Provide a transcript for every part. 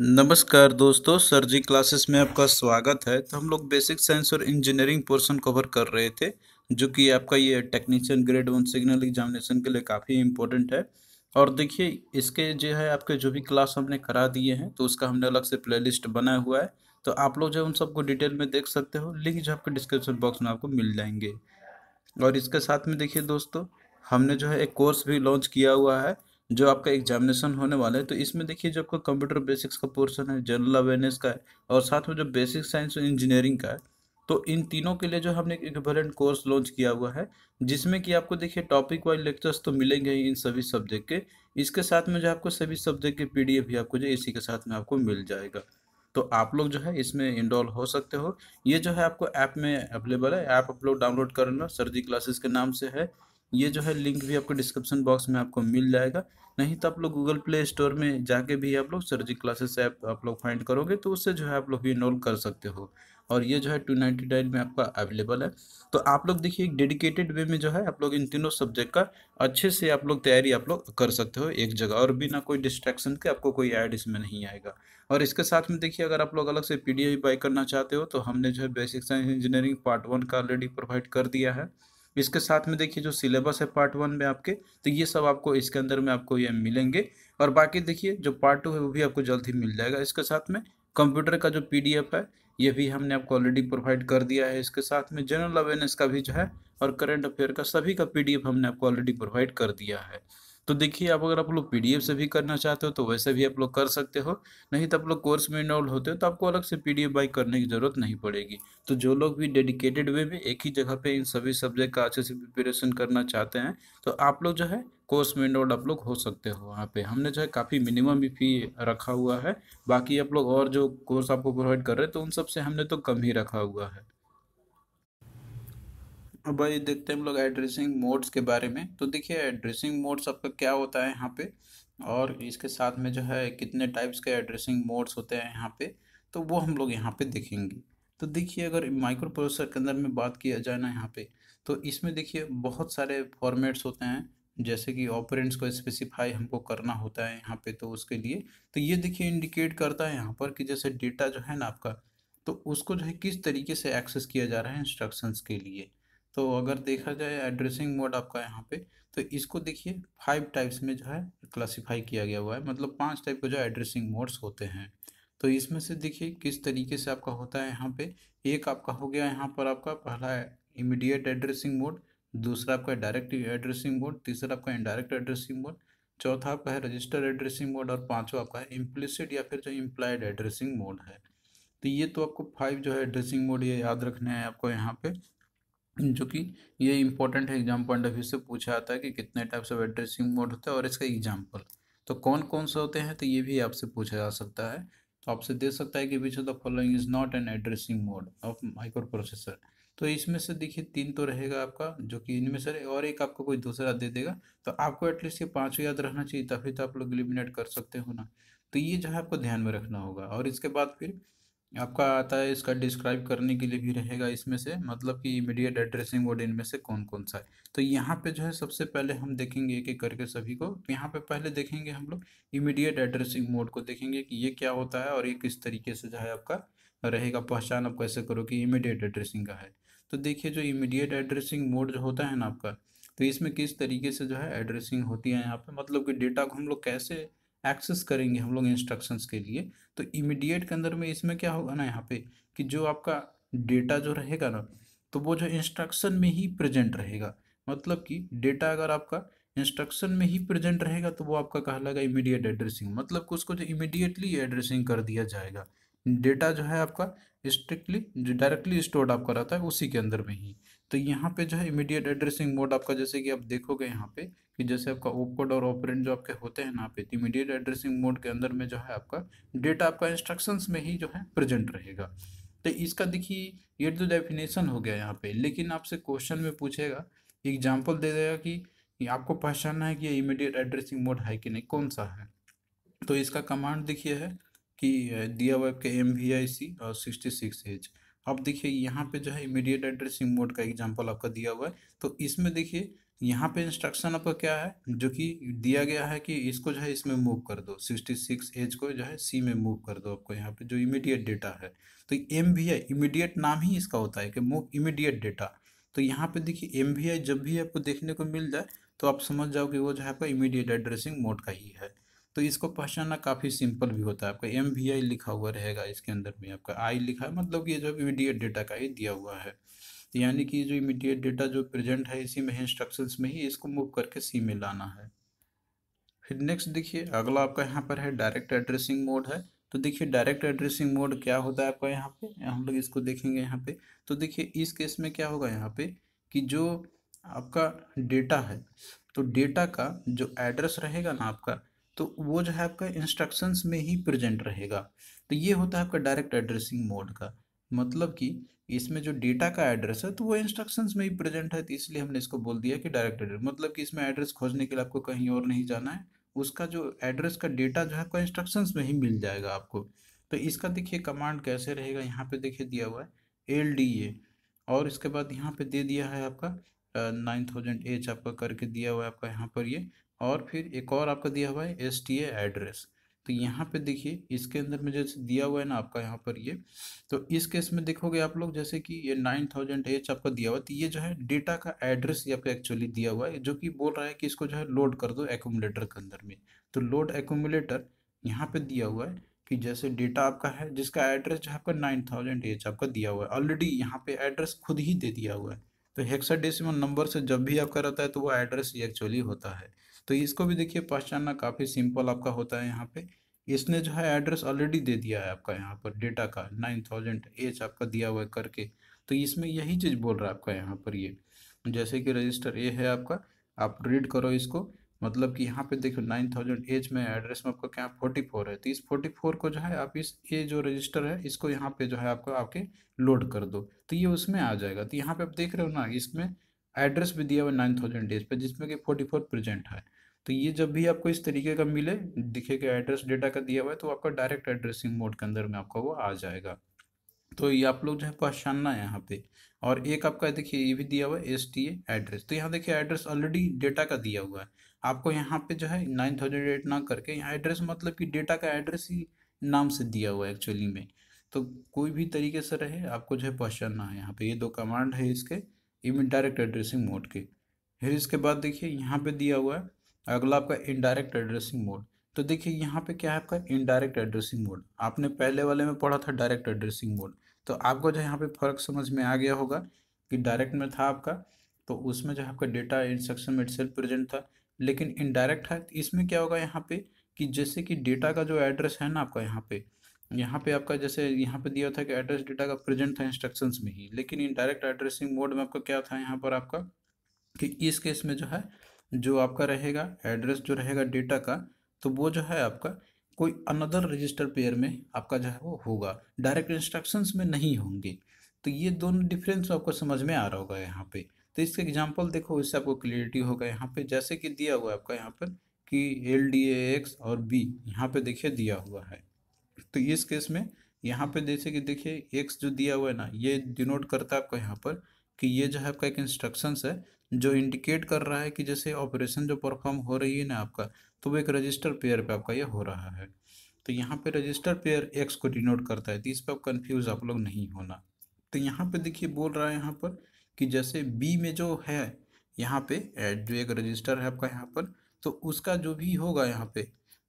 नमस्कार दोस्तों सर जी क्लासेस में आपका स्वागत है तो हम लोग बेसिक साइंस और इंजीनियरिंग पोर्शन कवर कर रहे थे जो कि आपका ये technician grade one signal examination के लिए काफ़ी इम्पोर्टेंट है और देखिए इसके जो है आपके जो भी क्लास हमने करा दिए हैं तो उसका हमने अलग से प्ले बनाया हुआ है तो आप लोग जो है उन सबको डिटेल में देख सकते हो लिंक जो आपके डिस्क्रिप्शन बॉक्स में आपको मिल जाएंगे और इसके साथ में देखिए दोस्तों हमने जो है एक कोर्स भी लॉन्च किया हुआ है जो आपका एग्जामिनेशन होने वाला है तो इसमें देखिए जो आपका कंप्यूटर बेसिक्स का पोर्सन है जनरल अवेयरनेस का है और साथ में जो बेसिक साइंस और इंजीनियरिंग का है तो इन तीनों के लिए जो हमने एक इक्विवेलेंट कोर्स लॉन्च किया हुआ है जिसमें कि आपको देखिए टॉपिक वाइज लेक्चर्स तो मिलेंगे ही इन सभी सब्जेक्ट के इसके साथ में जो आपको सभी सब्जेक्ट के पी भी आपको जो इसी के साथ में आपको मिल जाएगा तो आप लोग जो है इसमें इनरोल हो सकते हो ये जो है आपको ऐप में अवेलेबल है ऐप आप लोग डाउनलोड कर सर्दी क्लासेस के नाम से है ये जो है लिंक भी आपको डिस्क्रिप्शन बॉक्स में आपको मिल जाएगा नहीं तो आप लोग गूगल प्ले स्टोर में जाके भी आप लोग सर्जिक क्लासेस ऐप आप लोग फाइंड करोगे तो उससे जो है आप लोग भी इनरोल कर सकते हो और ये जो है टू नाइन्टी नाइन में आपका अवेलेबल है तो आप लोग देखिए एक डेडिकेटेड वे में जो है आप लोग इन तीनों सब्जेक्ट का अच्छे से आप लोग तैयारी आप लोग कर सकते हो एक जगह और बिना कोई डिस्ट्रैक्शन के आपको कोई ऐड इसमें नहीं आएगा और इसके साथ में देखिए अगर आप लोग अलग से पी डी बाई करना चाहते हो तो हमने जो है basic science engineering part one का ऑलरेडी प्रोवाइड कर दिया है इसके साथ में देखिए जो सिलेबस है पार्ट वन में आपके तो ये सब आपको इसके अंदर में आपको ये मिलेंगे और बाकी देखिए जो पार्ट टू है वो भी आपको जल्द ही मिल जाएगा इसके साथ में कंप्यूटर का जो पी है ये भी हमने आपको ऑलरेडी प्रोवाइड कर दिया है इसके साथ में जनरल अवेयरनेस का भी जो है और करंट अफेयर का सभी का पी हमने आपको ऑलरेडी प्रोवाइड कर दिया है तो देखिए आप अगर आप लोग पी से भी करना चाहते हो तो वैसे भी आप लोग कर सकते हो नहीं तो आप लोग कोर्स में इनरोल होते हो तो आपको अलग से पीडीएफ बाई करने की ज़रूरत नहीं पड़ेगी तो जो लोग भी डेडिकेटेड वे में एक ही जगह पे इन सभी सब्जेक्ट का अच्छे से प्रिपरेशन करना चाहते हैं तो आप लोग जो है कोर्स में इनरोल आप लोग हो सकते हो वहाँ पर हमने जो है काफ़ी मिनिमम भी फी रखा हुआ है बाकी आप लोग और जो कोर्स आपको प्रोवाइड कर रहे हैं तो उन सबसे हमने तो कम ही रखा हुआ है अब भाई देखते हैं हम लोग एड्रेसिंग मोड्स के बारे में तो देखिए एड्रेसिंग मोड्स आपका क्या होता है यहाँ पे और इसके साथ में जो है कितने टाइप्स के एड्रेसिंग मोड्स होते हैं यहाँ पे तो वो हम लोग यहाँ पे देखेंगे तो देखिए अगर माइक्रो प्रोसेसर के अंदर में बात किया जाए ना यहाँ पे तो इसमें देखिए बहुत सारे फॉर्मेट्स होते हैं जैसे कि ऑपरेंट्स को स्पेसिफाई हमको करना होता है यहाँ पे तो उसके लिए तो ये देखिए इंडिकेट करता है यहाँ पर कि जैसे डेटा जो है ना आपका तो उसको जो है किस तरीके से एक्सेस किया जा रहा है इंस्ट्रक्शंस के लिए तो अगर देखा जाए एड्रेसिंग मोड आपका यहाँ पे तो इसको देखिए फाइव टाइप्स में जो है क्लासिफाई किया गया हुआ है मतलब पांच टाइप के जो एड्रेसिंग मोड्स होते हैं तो इसमें से देखिए किस तरीके से आपका होता है यहाँ पे एक आपका हो गया यहाँ पर आपका पहला इमीडिएट एड्रेसिंग मोड दूसरा आपका डायरेक्ट एड्रेसिंग मोड तीसरा आपका इनडायरेक्ट एड्रेसिंग मोड चौथा आपका है रजिस्टर एड्रेसिंग मोड और पाँचवा आपका है इम्प्लिसिड या फिर जो इम्प्लाइड एड्रेसिंग मोड है तो ये तो आपको फाइव जो है एड्रेसिंग मोड ये याद रखने हैं आपको यहाँ पे जो कि ये इंपॉर्टेंट है एग्जाम पॉइंट ऑफ व्यू से पूछा जाता है कि कितने टाइप्स ऑफ एड्रेसिंग मोड होता है और इसका एग्जाम्पल तो कौन कौन से होते हैं तो ये भी आपसे पूछा जा सकता है तो आपसे दे सकता है कि which of the following is not an addressing mode of microprocessor तो इसमें से देखिए तीन तो रहेगा आपका जो कि इनमें से और एक आपको कोई दूसरा दे देगा तो आपको एटलीस्ट ये पाँचों याद रहना चाहिए तभी तो आप लोग एलिमिनेट कर सकते हो ना तो ये जो है आपको ध्यान में रखना होगा और इसके बाद फिर आपका आता है इसका डिस्क्राइब करने के लिए भी रहेगा इसमें से मतलब कि इमीडिएट एड्रेसिंग वर्ड इनमें से कौन कौन सा है तो यहाँ पे जो है सबसे पहले हम देखेंगे एक एक करके सभी को यहाँ पे पहले देखेंगे हम लोग इमीडिएट एड्रेसिंग मोड को देखेंगे कि ये क्या होता है और ये किस तरीके से जो है आपका रहेगा पहचान आप कैसे करो कि इमीडिएट एड्रेसिंग का है तो देखिए जो इमीडिएट एड्रेसिंग मोड जो होता है ना आपका तो इसमें किस तरीके से जो है एड्रेसिंग होती है यहाँ पे मतलब कि डेटा को हम लोग कैसे एक्सेस करेंगे हम लोग इंस्ट्रक्शंस के लिए तो इमीडिएट के अंदर में इसमें क्या होगा ना यहाँ पे कि जो आपका डेटा जो रहेगा ना तो वो जो इंस्ट्रक्शन में ही प्रेजेंट रहेगा मतलब कि डेटा अगर आपका इंस्ट्रक्शन में ही प्रेजेंट रहेगा तो वो आपका कहलाएगा इमीडिएट एड्रेसिंग मतलब कि उसको जो इमीडिएटली एड्रेसिंग कर दिया जाएगा डेटा जो है आपका स्ट्रिक्टली जो डायरेक्टली स्टोर्ड आपका रहता है उसी के अंदर में ही तो यहाँ पे जो है इमीडिएट एड्रेसिंग मोड आपका जैसे कि आप देखोगे यहाँ पे कि जैसे आपका ओपकोड और ऑपरेंट जो आपके होते हैं ना पे तो इमीडिएट एड्रेसिंग मोड के अंदर में जो है आपका डेटा आपका इंस्ट्रक्शंस में ही जो है प्रेजेंट रहेगा तो इसका देखिए ये तो डेफिनेशन हो गया यहाँ पे लेकिन आपसे क्वेश्चन में पूछेगा एग्जाम्पल दे देगा कि आपको पहचानना है कि ये इमीडिएट एड्रेसिंग मोड है कि नहीं कौन सा है तो इसका कमांड देखिए है कि दिया वेब के एम वी आई सी और सिक्सटी सिक्स एच अब देखिए यहाँ पे जो है इमीडिएट एड्रेसिंग मोड का एग्जांपल आपका दिया हुआ है तो इसमें देखिए यहाँ पे इंस्ट्रक्शन आपका क्या है जो कि दिया गया है कि इसको जो है इसमें मूव कर दो सिक्सटी सिक्स एज को जो है सी में मूव कर दो आपको यहाँ पे जो इमीडिएट डेटा है तो एम भी आई इमीडिएट नाम ही इसका होता है कि मूव इमीडिएट डेटा तो यहाँ पे देखिए एम जब भी आपको देखने को मिल जाए तो आप समझ जाओ कि वो जो है आपका इमीडिएट एड्रेसिंग मोड का ही है तो इसको पहचानना काफ़ी सिंपल भी होता है आपका एम वी आई लिखा हुआ रहेगा इसके अंदर में आपका आई लिखा है मतलब ये जो इमीडिएट डेटा का ही दिया हुआ है तो यानी कि जो इमीडिएट डेटा जो प्रेजेंट है इसी में इंस्ट्रक्शंस में ही इसको मूव करके सी में लाना है फिर नेक्स्ट देखिए अगला आपका यहाँ पर है डायरेक्ट एड्रेसिंग मोड है तो देखिए डायरेक्ट एड्रेसिंग मोड क्या होता है आपका यहाँ पे हम लोग इसको देखेंगे यहाँ पे तो देखिए इस केस में क्या होगा यहाँ पे कि जो आपका डेटा है तो डेटा का जो एड्रेस रहेगा ना आपका तो वो जो है आपका इंस्ट्रक्शंस में ही प्रेजेंट रहेगा तो ये होता है आपका डायरेक्ट एड्रेसिंग मोड का मतलब कि इसमें जो डेटा का एड्रेस है तो वो इंस्ट्रक्शंस में ही प्रेजेंट है तो इसलिए हमने इसको बोल दिया कि डायरेक्ट एड्रेस मतलब कि इसमें एड्रेस खोजने के लिए आपको कहीं और नहीं जाना है उसका जो एड्रेस का डेटा जो है आपका इंस्ट्रक्शंस में ही मिल जाएगा आपको तो इसका देखिए कमांड कैसे रहेगा यहाँ पे देखिए दिया हुआ है एल डी ए और इसके बाद यहाँ पे दे दिया है आपका नाइन थाउजेंड एच आपका करके दिया हुआ है आपका यहाँ पर ये और फिर एक और आपका दिया हुआ है एस टी एड्रेस तो यहाँ पे देखिए इसके अंदर में जैसे दिया हुआ है ना आपका यहाँ पर ये तो इस केस में देखोगे आप लोग जैसे कि ये नाइन थाउजेंड एच आपका दिया हुआ है तो ये जो है डेटा का एड्रेस ये आपका एक्चुअली दिया हुआ है जो कि बोल रहा है कि इसको जो है लोड कर दो एकोमुलेटर के अंदर में तो लोड एकोमुलेटर यहाँ पर दिया हुआ है कि जैसे डेटा आपका है जिसका एड्रेस जो है आपका नाइन थाउजेंड एच आपका दिया हुआ है ऑलरेडी यहाँ पर एड्रेस खुद ही दे दिया हुआ है तो हेक्साडेसिमल नंबर से जब भी आपका रहता है तो वो एड्रेस एक्चुअली होता है तो इसको भी देखिए पहचानना काफ़ी सिंपल आपका होता है यहाँ पे इसने जो है एड्रेस ऑलरेडी दे दिया है आपका यहाँ पर डेटा का नाइन थाउजेंड एच आपका दिया हुआ है करके तो इसमें यही चीज़ बोल रहा है आपका यहाँ पर ये जैसे कि रजिस्टर ए है आपका आप रीड करो इसको मतलब कि यहाँ पे देखो नाइन थाउजेंड एज में एड्रेस में आपका क्या फोर्टी फोर है तो इस फोर्टी फोर को जो है आप इस ए जो रजिस्टर है इसको यहाँ पे जो है आपको आपके लोड कर दो तो ये उसमें आ जाएगा तो यहाँ पे आप देख रहे हो ना इसमें एड्रेस भी दिया हुआ नाइन थाउजेंड एज पर जिसमें कि फोर्टी फोर प्रेजेंट है तो ये जब भी आपको इस तरीके का मिले दिखे के एड्रेस डेटा का दिया हुआ है तो आपका डायरेक्ट एड्रेसिंग मोड के अंदर में आपका वो आ जाएगा तो ये आप लोग जो है पहचानना है यहाँ पे और एक आपका देखिए ये भी दिया हुआ है एस टी एड्रेस तो यहाँ देखिए एड्रेस ऑलरेडी डेटा का दिया हुआ है आपको यहाँ पे जो है नाइन थाउजेंड एट ना करके यहाँ एड्रेस मतलब कि डेटा का एड्रेस ही नाम से दिया हुआ है एक्चुअली में तो कोई भी तरीके से रहे आपको जो है पहचानना है यहाँ पे ये दो कमांड है इसके इवन डायरेक्ट एड्रेसिंग मोड के फिर इसके बाद देखिए यहाँ पे दिया हुआ है अगला आपका इनडायरेक्ट एड्रेसिंग मोड तो देखिए यहाँ पे क्या है आपका इनडायरेक्ट एड्रेसिंग मोड आपने पहले वाले में पढ़ा था डायरेक्ट एड्रेसिंग मोड तो आपको जो यहाँ पे फ़र्क समझ में आ गया होगा कि डायरेक्ट में था आपका तो उसमें जो आपका डेटा इंस्ट्रक्शन में इट प्रेजेंट था लेकिन इनडायरेक्ट है इसमें क्या होगा यहाँ पे कि जैसे कि डेटा का जो एड्रेस है ना आपका यहाँ पे यहाँ पे आपका जैसे यहाँ पे दिया था कि एड्रेस डेटा का प्रेजेंट था इंस्ट्रक्शंस में ही लेकिन इनडायरेक्ट एड्रेसिंग मोड में आपका क्या था यहाँ पर आपका कि इस केस में जो है जो आपका रहेगा एड्रेस जो रहेगा डेटा का तो वो जो है आपका कोई अनदर रजिस्टर पेयर में आपका जो है वो होगा डायरेक्ट इंस्ट्रक्शंस में नहीं होंगे तो ये दोनों डिफरेंस आपको समझ में आ रहा होगा यहाँ पे तो इसका एग्जाम्पल देखो इससे आपको क्लियरिटी होगा यहाँ पे जैसे कि दिया हुआ है आपका यहाँ पर कि एल डी एक्स और बी यहाँ पे देखिए दिया हुआ है तो इस केस में यहाँ पे जैसे कि देखिए एक्स जो दिया हुआ है ना ये डिनोट करता है आपका यहाँ पर कि ये जो है आपका एक इंस्ट्रक्शंस है जो इंडिकेट कर रहा है कि जैसे ऑपरेशन जो परफॉर्म हो रही है ना आपका तो वो एक रजिस्टर पेयर पे आपका ये हो रहा है तो यहाँ पर रजिस्टर पेयर एक्स को डिनोट करता है तो इस पर आप कन्फ्यूज़ आप लोग नहीं होना तो यहाँ पर देखिए बोल रहा है यहाँ पर कि जैसे बी में जो है यहाँ पे जो एक रजिस्टर है आपका यहाँ पर तो उसका जो भी होगा यहाँ पे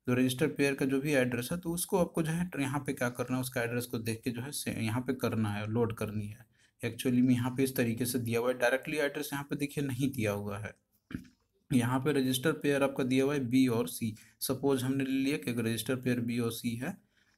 जो रजिस्टर पेयर का जो भी एड्रेस है तो उसको आपको जो है यहाँ पे क्या करना है उसका एड्रेस को देख के जो है यहाँ पे करना है लोड करनी है एक्चुअली में यहाँ पे इस तरीके से दिया हुआ है डायरेक्टली एड्रेस यहाँ पे देखिए नहीं दिया हुआ है यहाँ पे रजिस्टर पेयर आपका दिया हुआ है बी और सी सपोज हमने ले लिया कि रजिस्टर पेयर बी और सी है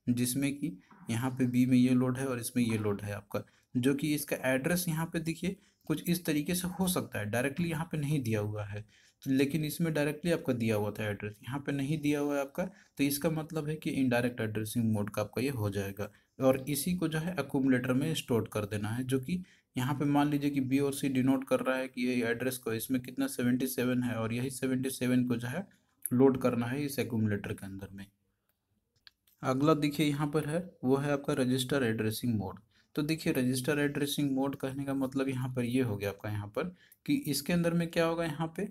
जिसमें कि यहाँ पे बी में ये लोड है और इसमें ये लोड है आपका जो कि इसका एड्रेस यहाँ पे देखिए कुछ इस तरीके से हो सकता है डायरेक्टली यहाँ पे नहीं दिया हुआ है तो लेकिन इसमें डायरेक्टली आपका दिया हुआ था एड्रेस यहाँ पे नहीं दिया हुआ है आपका तो इसका मतलब है कि इनडायरेक्ट एड्रेसिंग मोड का आपका ये हो जाएगा और इसी को जो है अकोमलेटर में स्टोर कर देना है जो कि यहाँ पे मान लीजिए कि बी और सी डिनोट कर रहा है कि ये एड्रेस को इसमें कितना सेवेंटी सेवन है और यही सेवेंटी सेवन को जो है लोड करना है इस एकोमलेटर के अंदर में अगला देखिए यहाँ पर है वो है आपका रजिस्टर एड्रेसिंग मोड तो देखिए रजिस्टर एड्रेसिंग मोड कहने का मतलब यहाँ पर ये हो गया आपका यहाँ पर कि इसके अंदर में क्या होगा यहाँ पे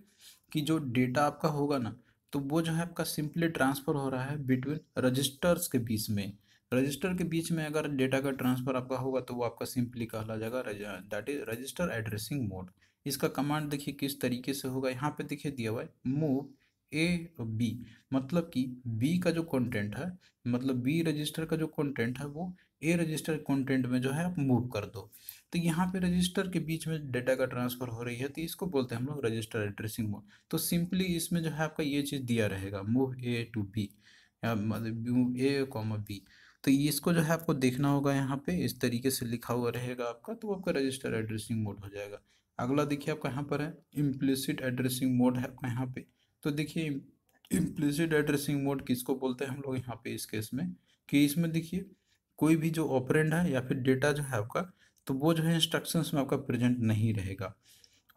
कि जो डेटा आपका होगा ना तो वो जो है आपका सिंपली ट्रांसफ़र हो रहा है बिटवीन रजिस्टर्स के बीच में रजिस्टर के बीच में अगर डेटा का ट्रांसफ़र आपका होगा तो वो आपका सिंपली कहला जाएगा that is register addressing mode इसका कमांड देखिए किस तरीके से होगा यहाँ पे देखिए दिया हुआ है मूव ए और बी मतलब कि बी का जो कंटेंट है मतलब बी रजिस्टर का जो कंटेंट है वो ए रजिस्टर कंटेंट में जो है आप मूव कर दो तो यहाँ पे रजिस्टर के बीच में डेटा का ट्रांसफ़र हो रही है तो इसको बोलते हैं हम लोग रजिस्टर एड्रेसिंग मोड तो सिंपली इसमें जो है आपका ये चीज़ दिया रहेगा मूव ए टू बी या मतलब मूव ए कॉमा बी तो इसको जो है आपको देखना होगा यहाँ पे इस तरीके से लिखा हुआ रहेगा आपका तो आपका रजिस्टर एड्रेसिंग मोड हो जाएगा अगला देखिए आपका यहाँ पर है इम्प्लिसिट एड्रेसिंग मोड है आपका यहाँ पे तो देखिए इम्प्लिसिट एड्रेसिंग मोड किसको बोलते हैं हम लोग यहाँ पे इस केस में कि इसमें देखिए कोई भी जो ऑपरेंड है या फिर डेटा जो है आपका तो वो जो है इंस्ट्रक्शंस में आपका प्रेजेंट नहीं रहेगा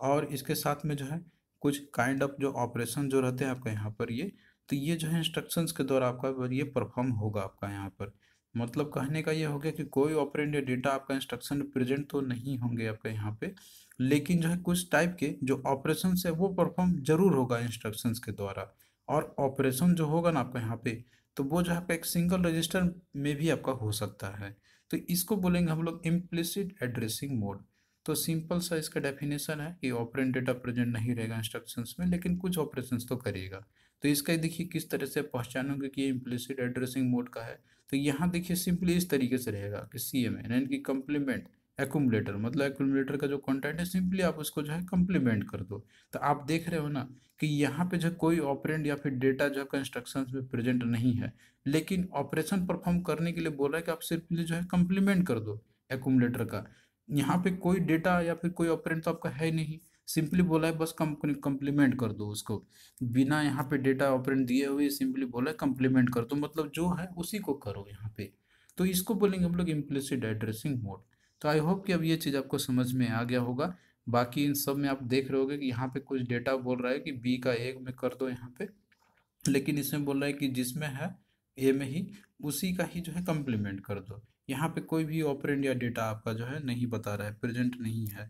और इसके साथ में जो है कुछ काइंड ऑफ जो ऑपरेशन जो रहते हैं आपका यहाँ पर ये तो ये जो है इंस्ट्रक्शंस के द्वारा आपका ये परफॉर्म होगा आपका यहाँ पर मतलब कहने का ये हो गया कि कोई ऑपरेंड या डेटा आपका इंस्ट्रक्शन प्रेजेंट तो नहीं होंगे आपके यहाँ पे लेकिन जो है कुछ टाइप के जो ऑपरेशन है वो परफॉर्म जरूर होगा इंस्ट्रक्शंस के द्वारा और ऑपरेशन जो होगा ना आपका यहाँ पे तो वो जो आपका एक सिंगल रजिस्टर में भी आपका हो सकता है तो इसको बोलेंगे हम लोग इम्प्लिसिट एड्रेसिंग मोड तो सिंपल सा इसका डेफिनेशन है कि ऑपरेंट डेटा प्रेजेंट नहीं रहेगा इंस्ट्रक्शंस में लेकिन कुछ ऑपरेशंस तो करेगा तो इसका देखिए किस तरह से पहचानोगे कि ये इम्प्लिसिट एड्रेसिंग मोड का है तो यहाँ देखिए सिंपली इस तरीके से रहेगा कि सी एम एन की कम्प्लीमेंट एकुमलेटर मतलब एकुमलेटर का जो कंटेंट है सिंपली आप उसको जो है कम्प्लीमेंट कर दो तो आप देख रहे हो ना कि यहाँ पे जो कोई ऑपरेंट या फिर डेटा जो है कंस्ट्रक्शन में प्रेजेंट नहीं है लेकिन ऑपरेशन परफॉर्म करने के लिए बोल रहा है कि आप सिंपली जो है कम्प्लीमेंट कर दो एकुमलेटर का यहाँ पे कोई डेटा या फिर कोई ऑपरेंट तो आपका है नहीं सिंपली बोला है बस कंप्लीमेंट कर दो उसको बिना यहाँ पे डेटा ऑपरेंट दिए हुए सिंपली बोला है कंप्लीमेंट कर दो मतलब जो है उसी को करो यहाँ पे तो इसको बोलेंगे हम लोग इम्प्लिसिड एड्रेसिंग मोड तो आई होप कि अब ये चीज़ आपको समझ में आ गया होगा बाकी इन सब में आप देख रहे होगे कि यहाँ पे कुछ डेटा बोल रहा है कि बी का ए में कर दो यहाँ पे लेकिन इसमें बोल रहा है कि जिसमें है ए में ही उसी का ही जो है कंप्लीमेंट कर दो यहाँ पे कोई भी ऑपरेंट या डेटा आपका जो है नहीं बता रहा है प्रेजेंट नहीं है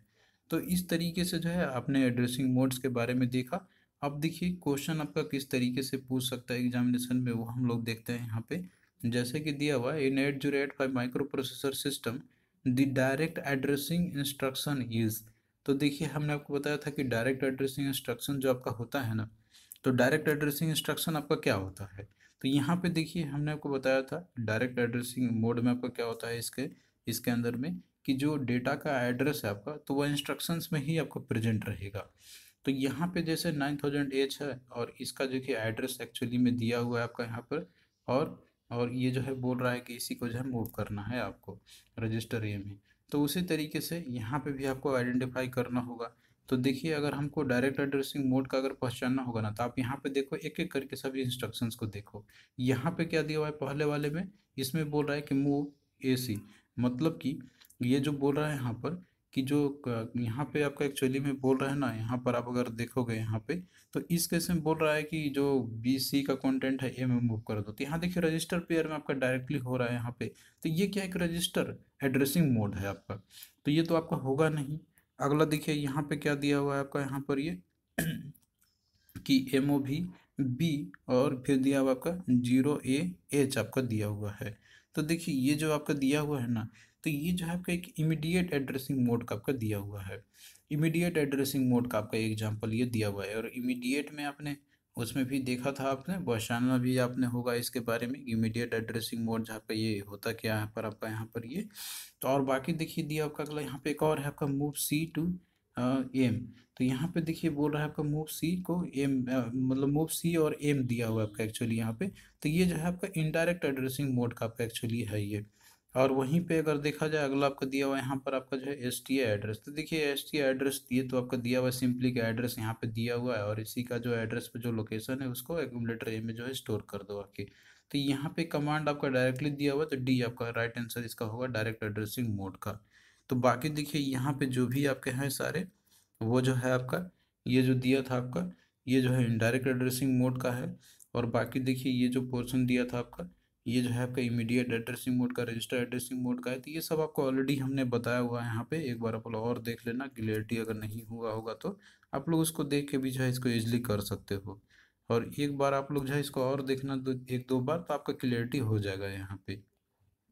तो इस तरीके से जो है आपने एड्रेसिंग मोड्स के बारे में देखा अब देखिए क्वेश्चन आपका किस तरीके से पूछ सकता है एग्जामिनेशन में वो हम लोग देखते हैं यहाँ पे जैसे कि दिया हुआ in eight zero eight five microprocessor system the direct addressing instruction is तो देखिए हमने आपको बताया था कि डायरेक्ट एड्रेसिंग इंस्ट्रक्शन जो आपका होता है ना तो डायरेक्ट एड्रेसिंग इंस्ट्रक्शन आपका क्या होता है तो यहाँ पे देखिए हमने आपको बताया था डायरेक्ट एड्रेसिंग मोड में आपका क्या होता है इसके इसके अंदर में कि जो डेटा का एड्रेस है आपका तो वह इंस्ट्रक्शंस में ही आपको प्रेजेंट रहेगा तो यहाँ पे जैसे नाइन थाउजेंड एच है और इसका जो कि एड्रेस एक्चुअली में दिया हुआ है आपका यहाँ पर और और ये जो है बोल रहा है कि इसी को जो है मूव करना है आपको रजिस्टर ए में तो उसी तरीके से यहाँ पे भी आपको आइडेंटिफाई करना होगा तो देखिए अगर हमको डायरेक्ट एड्रेसिंग मोड का अगर पहचानना होगा ना तो आप यहाँ पे देखो एक एक करके सभी इंस्ट्रक्शंस को देखो यहाँ पे क्या दिया हुआ है पहले वाले में इसमें बोल रहा है कि मूव ए मतलब कि ये जो बोल रहा है यहाँ पर कि जो यहाँ पे आपका एक्चुअली में बोल रहा है ना यहाँ पर आप अगर देखोगे यहाँ पे तो इस केस में बोल रहा है कि जो बी सी का कंटेंट है ए में मूव कर दो तो यहाँ देखिए रजिस्टर पेयर में आपका डायरेक्टली हो रहा है यहाँ पे तो ये क्या एक रजिस्टर एड्रेसिंग मोड है आपका तो ये तो आपका होगा नहीं अगला देखिए यहाँ पे क्या दिया हुआ है आपका यहाँ पर ये कि एम ओ भी बी और फिर दिया हुआ आपका जीरो ए एच आपका दिया हुआ है तो देखिए ये जो आपका दिया हुआ है ना तो ये जो है आपका एक इमीडिएट एड्रेसिंग मोड का आपका दिया हुआ है इमीडिएट एड्रेसिंग मोड का आपका एग्जाम्पल ये दिया हुआ है और इमीडिएट में आपने उसमें भी देखा था आपने बहसान में भी आपने होगा इसके बारे में इमीडिएट एड्रेसिंग मोड जहाँ पर ये होता क्या है पर आपका यहाँ पर ये तो और बाकी देखिए दिया आपका अगला यहाँ पे एक और है आपका मूव सी टू एम तो यहाँ पे देखिए बोल रहा है आपका मूव सी को एम मतलब मूव सी और एम दिया हुआ है आपका एक्चुअली यहाँ पे तो ये जो है आपका इनडायरेक्ट एड्रेसिंग मोड का आपका एक्चुअली है ये और वहीं पे अगर देखा जाए अगला आपका दिया हुआ यहाँ पर आपका जो है एस टी एड्रेस तो देखिए एस टी एड्रेस दिए तो आपका दिया हुआ है सिंपली का एड्रेस यहाँ पे दिया हुआ है और इसी का जो एड्रेस पे जो लोकेशन है उसको एकुमलेटर ए में जो है स्टोर कर दो आपके तो यहाँ पे कमांड आपका डायरेक्टली दिया हुआ है तो डी आपका राइट आंसर इसका होगा डायरेक्ट एड्रेसिंग मोड का तो बाकी देखिए यहाँ पर जो भी आपके हैं सारे वो जो है आपका ये जो दिया था आपका ये जो है इनडायरेक्ट एड्रेसिंग मोड का है और बाकी देखिए ये जो पोर्सन दिया था आपका ये जो है आपका इमीडिएट एड्रेसिंग मोड का रजिस्टर एड्रेसिंग मोड का है तो ये सब आपको ऑलरेडी हमने बताया हुआ है यहाँ पे एक बार आप लोग और देख लेना क्लियरिटी अगर नहीं हुआ होगा तो आप लोग उसको देख के भी जो है इसको ईजिली कर सकते हो और एक बार आप लोग जो है इसको और देखना दो, एक दो बार तो आपका क्लियरिटी हो जाएगा यहाँ पे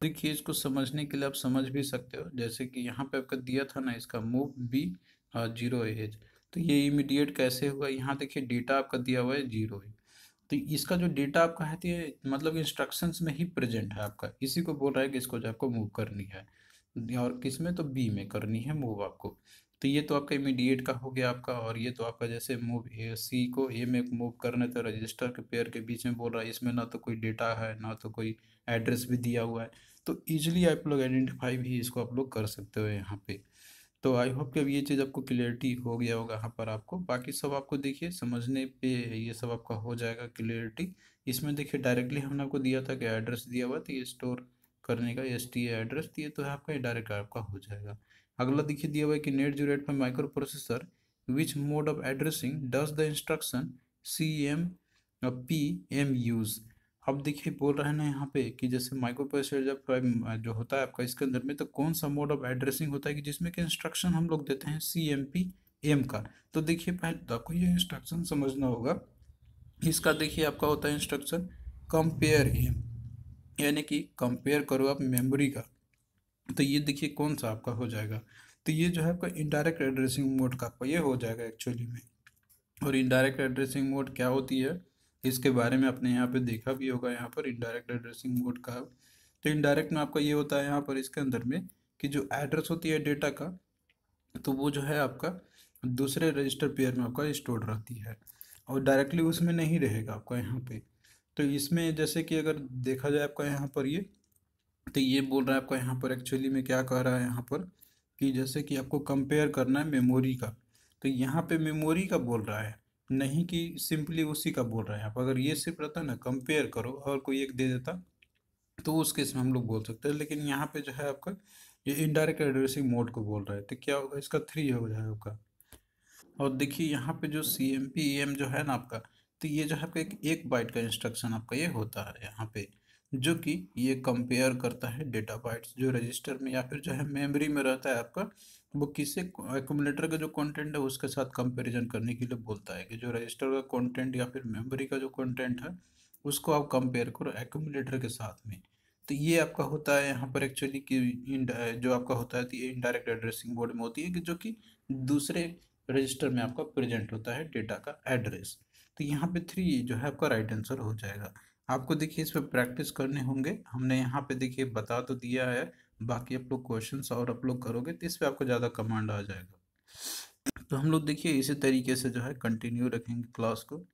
देखिए इसको समझने के लिए आप समझ भी सकते हो जैसे कि यहाँ पे आपका दिया था ना इसका मूव बी जीरो एज तो ये इमीडिएट कैसे हुआ यहाँ देखिए डेटा आपका दिया हुआ है जीरो है तो इसका जो डेटा आपका है तो मतलब इंस्ट्रक्शंस में ही प्रेजेंट है आपका इसी को बोल रहा है कि इसको जो आपको मूव करनी है और किस में तो बी में करनी है मूव आपको तो ये तो आपका इमीडिएट का हो गया आपका और ये तो आपका जैसे मूव ए सी को ए में मूव करने तो रजिस्टर के पेयर के बीच में बोल रहा है इसमें ना तो कोई डेटा है ना तो कोई एड्रेस भी दिया हुआ है तो ईजिली आप लोग आइडेंटिफाई भी इसको आप लोग कर सकते हो यहाँ पे तो आई होप कि अब ये चीज़ आपको क्लियरिटी हो गया होगा यहाँ पर आपको बाकी सब आपको देखिए समझने पे ये सब आपका हो जाएगा क्लियरिटी इसमें देखिए डायरेक्टली हमने आपको दिया था कि एड्रेस दिया हुआ तो ये स्टोर करने का एस टी एड्रेस दिए तो आपका ये डायरेक्ट आपका हो जाएगा अगला देखिए दिया हुआ है कि नेट zero eight five microprocessor which mode of addressing does the instruction C M P M use अब देखिए बोल रहे हैं यहाँ पे कि जैसे माइक्रोप्रोसेसर जब जो होता है आपका इसके अंदर में तो कौन सा मोड ऑफ एड्रेसिंग होता है कि जिसमें कि इंस्ट्रक्शन हम लोग देते हैं सी एम पी एम का तो देखिए पहले तो आपको ये इंस्ट्रक्शन समझना होगा इसका देखिए आपका होता है इंस्ट्रक्शन कंपेयर एम यानी कि कंपेयर करो आप मेमोरी का तो ये देखिए कौन सा आपका हो जाएगा तो ये जो है आपका इनडायरेक्ट एड्रेसिंग मोड का आपका ये हो जाएगा एक्चुअली में और इनडायरेक्ट एड्रेसिंग मोड क्या होती है इसके बारे में आपने यहाँ पे देखा भी होगा यहाँ पर इनडायरेक्ट एड्रेसिंग मोड का तो इनडायरेक्ट में आपका ये होता है यहाँ पर इसके अंदर में कि जो एड्रेस होती है डेटा का तो वो जो है आपका दूसरे रजिस्टर पेयर में आपका स्टोर रहती है और डायरेक्टली उसमें नहीं रहेगा आपका यहाँ पे तो इसमें जैसे कि अगर देखा जाए आपका यहाँ पर ये तो ये बोल रहा है आपका यहाँ पर एक्चुअली में क्या कह रहा है यहाँ पर कि जैसे कि आपको कंपेयर करना है मेमोरी का तो यहाँ पे मेमोरी का बोल रहा है नहीं कि सिंपली उसी का बोल रहे हैं आप अगर ये सिर्फ रहता ना कंपेयर करो और कोई एक दे देता तो उस केस में हम लोग बोल सकते हैं लेकिन यहाँ पे जो है आपका ये इनडायरेक्ट एड्रेसिंग मोड को बोल रहा है तो क्या होगा इसका थ्री हो जाएगा आपका और देखिए यहाँ पे जो सी एम पी एम जो है ना आपका तो ये जो है आपका एक एक बाइट का इंस्ट्रक्शन आपका ये होता है यहाँ पे जो कि ये कंपेयर करता है डेटा बाइट्स जो रजिस्टर में या फिर जो है मेमोरी में रहता है आपका वो किसे एकोमुलेटर का जो कंटेंट है उसके साथ कंपैरिजन करने के लिए बोलता है कि जो रजिस्टर का कंटेंट या फिर मेमोरी का जो कंटेंट है उसको आप कंपेयर करो एकोमुलेटर के साथ में तो ये आपका होता है यहाँ पर एक्चुअली कि जो आपका होता है तो ये इनडायरेक्ट एड्रेसिंग बोर्ड में होती है कि जो कि दूसरे रजिस्टर में आपका प्रेजेंट होता है डेटा का एड्रेस तो यहाँ पे थ्री जो है आपका राइट आंसर हो जाएगा आपको देखिए इस पर प्रैक्टिस करने होंगे हमने यहाँ पे देखिए बता तो दिया है बाकी आप लोग क्वेश्चन और अपलोड करोगे तो इस पर आपको ज़्यादा कमांड आ जाएगा तो हम लोग देखिए इसी तरीके से जो है कंटिन्यू रखेंगे क्लास को